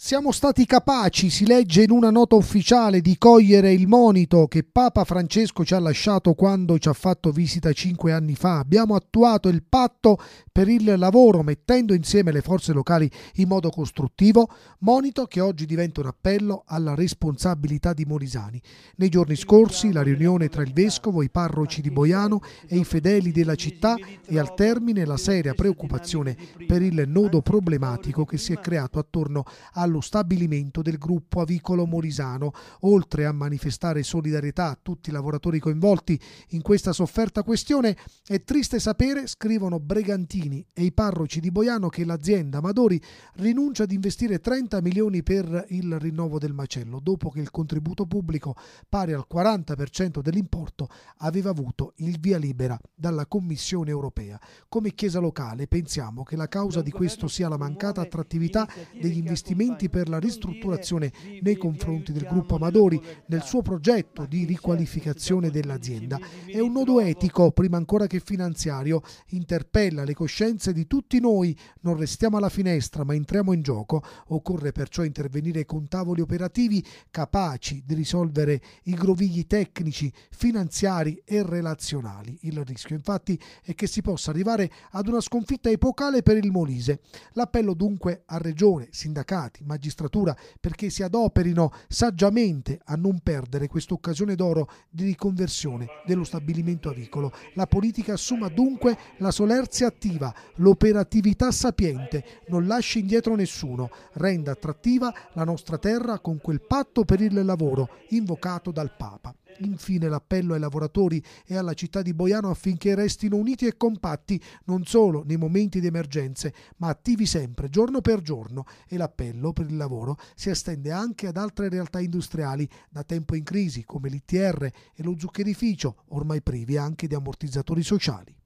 Siamo stati capaci, si legge in una nota ufficiale, di cogliere il monito che Papa Francesco ci ha lasciato quando ci ha fatto visita cinque anni fa. Abbiamo attuato il patto per il lavoro mettendo insieme le forze locali in modo costruttivo, monito che oggi diventa un appello alla responsabilità di Morisani. Nei giorni scorsi la riunione tra il vescovo, i parroci di Boiano e i fedeli della città e al termine la seria preoccupazione per il nodo problematico che si è creato attorno al allo stabilimento del gruppo avicolo morisano. Oltre a manifestare solidarietà a tutti i lavoratori coinvolti in questa sofferta questione, è triste sapere, scrivono Bregantini e i parroci di Boiano, che l'azienda Amadori rinuncia ad investire 30 milioni per il rinnovo del macello, dopo che il contributo pubblico, pari al 40% dell'importo, aveva avuto il via libera dalla Commissione europea. Come Chiesa locale pensiamo che la causa di questo sia la mancata attrattività degli investimenti interventi per la ristrutturazione nei confronti del gruppo Amadori nel suo progetto di riqualificazione dell'azienda. È un nodo etico, prima ancora che finanziario, interpella le coscienze di tutti noi, non restiamo alla finestra ma entriamo in gioco, occorre perciò intervenire con tavoli operativi capaci di risolvere i grovigli tecnici, finanziari e relazionali. Il rischio infatti è che si possa arrivare ad una sconfitta epocale per il Molise. L'appello dunque a Regione, sindacati, magistratura perché si adoperino saggiamente a non perdere questa occasione d'oro di riconversione dello stabilimento avicolo. La politica assuma dunque la solerzia attiva, l'operatività sapiente, non lasci indietro nessuno, renda attrattiva la nostra terra con quel patto per il lavoro invocato dal Papa. Infine l'appello ai lavoratori e alla città di Boiano affinché restino uniti e compatti non solo nei momenti di emergenze, ma attivi sempre, giorno per giorno. E l'appello per il lavoro si estende anche ad altre realtà industriali da tempo in crisi come l'ITR e lo zuccherificio, ormai privi anche di ammortizzatori sociali.